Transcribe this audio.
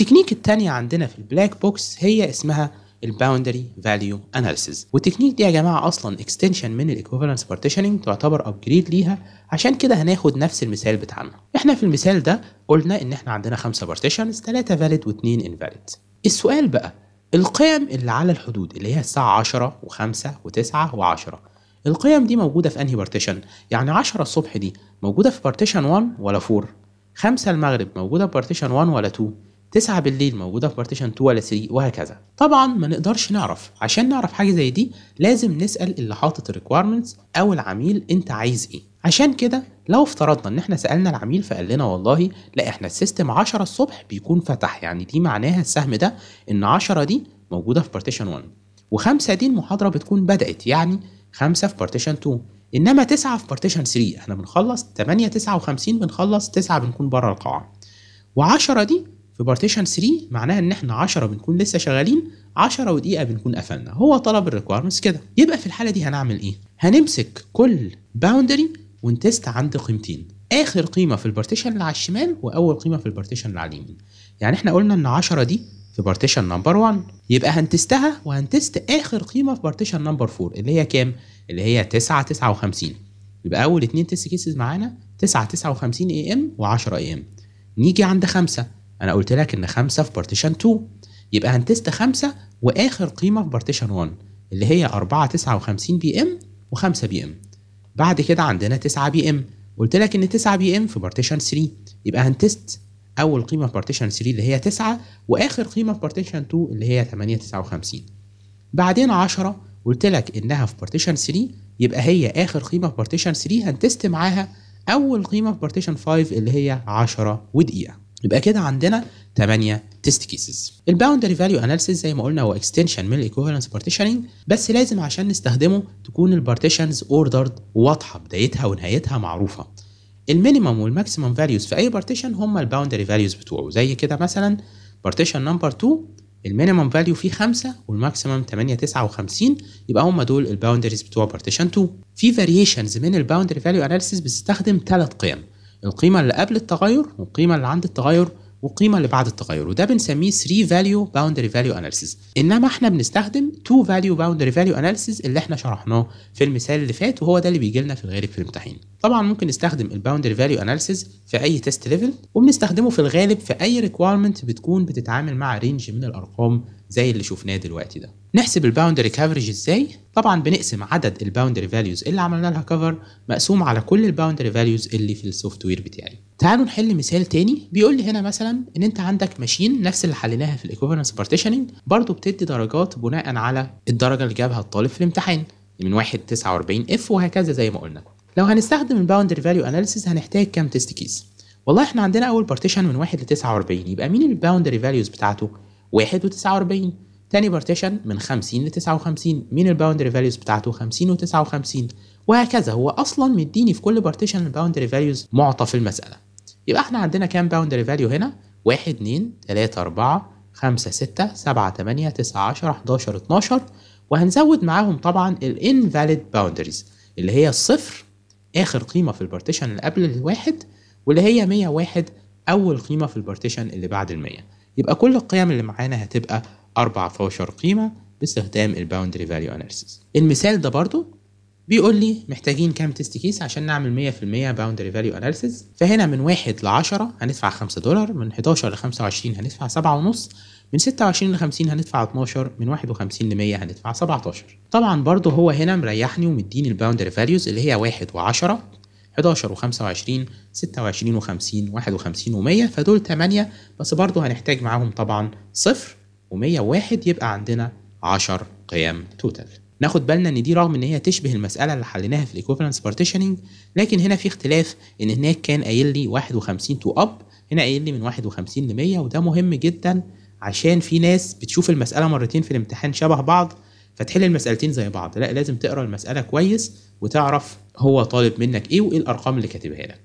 التكنيك الثانيه عندنا في البلاك بوكس هي اسمها الباوندري فاليو اناليسيز والتكنيك دي يا جماعه اصلا اكستنشن من الايكوفالنس بارتيشننج تعتبر ابجريد ليها عشان كده هناخد نفس المثال بتاعنا احنا في المثال ده قلنا ان احنا عندنا خمسه بارتيشنز ثلاثه فاليد واثنين انفاليد السؤال بقى القيم اللي على الحدود اللي هي الساعه 10 و5 و9 و10 القيم دي موجوده في انهي بارتيشن يعني 10 الصبح دي موجوده في بارتيشن 1 ولا 4 5 المغرب موجوده في بارتيشن 1 ولا 2 تسعة بالليل موجودة في بارتيشن 2 ولا 3 وهكذا طبعا ما نقدرش نعرف عشان نعرف حاجة زي دي لازم نسأل اللي حاطط الريكويرمنتس أو العميل أنت عايز إيه عشان كده لو افترضنا ان احنا سالنا العميل فقال لنا والله لا احنا السيستم 10 الصبح بيكون فتح يعني دي معناها السهم ده ان 10 دي موجوده في بارتيشن 1 وخمسة دي المحاضره بتكون بدات يعني خمسة في بارتيشن 2 انما تسعة في بارتيشن 3 احنا بنخلص 8 59 بنخلص 9 بنكون بره القاعه و10 دي في بارتيشن 3 معناها ان احنا 10 بنكون لسه شغالين 10 ودقيقه بنكون قفلنا هو طلب الريكويرمنتس كده يبقى في الحاله دي هنعمل ايه هنمسك كل باوندري ونتست عند قيمتين اخر قيمه في البارتيشن اللي على الشمال واول قيمه في البارتيشن اللي على اليمين يعني احنا قلنا ان 10 دي في بارتيشن نمبر 1 يبقى هنتستها وهنتست اخر قيمه في بارتيشن نمبر 4 اللي هي كام اللي هي 9 59 يبقى اول اتنين تيست كيسز معانا 9 59 اي ام و10 اي ام نيجي عند خمسة انا قلت لك ان 5 في بارتيشن 2 يبقى هنتست 5 واخر قيمة في بارتيشن 1 اللي هي 4 59 بي ام و5 بي ام بعد كده عندنا 9 بي ام قلت لك ان 9 بي ام في بارتيشن 3 يبقى هنتست اول قيمه في بارتيشن 3 اللي هي 9 واخر قيمه في بارتيشن 2 اللي هي 8 59 بعدين 10 قلت لك انها في بارتيشن 3 يبقى هي اخر قيمه في بارتيشن 3 هنتست معاها اول قيمه في بارتيشن 5 اللي هي 10 ودقيقه يبقى كده عندنا 8 تيست كيسز الباوندري فاليو اناليسيس زي ما قلنا هو اكستنشن من الايكوفالنس بارتيشننج بس لازم عشان نستخدمه تكون البارتيشنز اوردرد واضحه بدايتها ونهايتها معروفه المينيمم والماكسيمم فاليوز في اي بارتيشن هم الباوندري فاليوز بتوعه زي كده مثلا بارتيشن نمبر 2 المينيمم فاليو فيه 5 والماكسيمم 8 59 يبقى هم دول الباوندريز بتوع بارتيشن 2 في فاريشنز من الباوندري فاليو اناليسيس بتستخدم ثلاث قيم القيمه اللي قبل التغير والقيمه اللي عند التغير والقيمه اللي بعد التغير وده بنسميه 3 value boundary value analysis انما احنا بنستخدم 2 value boundary value analysis اللي احنا شرحناه في المثال اللي فات وهو ده اللي بيجي لنا في الغالب في الامتحان طبعا ممكن نستخدم الباوندري فاليو اناليسيز في اي تيست ليفل وبنستخدمه في الغالب في اي ريكويرمنت بتكون بتتعامل مع رينج من الارقام زي اللي شفناه دلوقتي ده نحسب الباوندري كفرج ازاي طبعا بنقسم عدد الباوندري فاليوز اللي عملنا لها كفر مقسوم على كل الباوندري فاليوز اللي في السوفت وير بتاعي تعالوا نحل مثال تاني بيقول لي هنا مثلا ان انت عندك ماشين نفس اللي حليناها في الايكوفالنس بارتيشننج برضه بتدي درجات بناء على الدرجه اللي جابها الطالب في الامتحان من 1 49 اف وهكذا زي ما قلنا لو هنستخدم الباوندري فاليو اناليسيس هنحتاج كام تيست كيس والله احنا عندنا اول بارتيشن من 1 ل 49 يبقى مين الباوندري فاليوز بتاعته 1 و49 تاني بارتيشن من 50 ل 59 مين الباوندري فاليوز بتاعته 50 و59 وهكذا هو اصلا مديني في كل بارتيشن الباوندري فاليوز معطى في المساله يبقى احنا عندنا كام باوندري فاليو هنا 1 2 3 4 5 6 7 8 9 10 11 12 وهنزود معاهم طبعا الانفاليد باوندريز اللي هي الصفر اخر قيمه في البارتيشن اللي قبل الواحد واللي هي 101 اول قيمه في البارتيشن اللي بعد ال 100 يبقى كل القيم اللي معانا هتبقى 14 قيمه باستخدام الباوندري فاليو اناليسيس المثال ده برضو بيقول لي محتاجين كام تيست كيس عشان نعمل 100% باوندري فاليو اناليسيس فهنا من 1 ل 10 هندفع 5 دولار من 11 ل 25 هندفع 7.5 من 26 ل 50 هندفع 12 من 51 ل 100 هندفع 17 طبعا برضه هو هنا مريحني ومديني الباوندري فاليوز اللي هي 1 و10 11 و25 26 و50 51 و100 فدول 8 بس برضه هنحتاج معاهم طبعا 0 و101 يبقى عندنا 10 قيم توتال ناخد بالنا ان دي رغم ان هي تشبه المساله اللي حليناها في الايكوفالنس بارتيشننج لكن هنا في اختلاف ان هناك كان قايل لي 51 تو اب هنا قايل لي من 51 ل 100 وده مهم جدا عشان في ناس بتشوف المساله مرتين في الامتحان شبه بعض فتحل المسالتين زي بعض لا لازم تقرا المساله كويس وتعرف هو طالب منك ايه وايه الارقام اللي كاتبها لك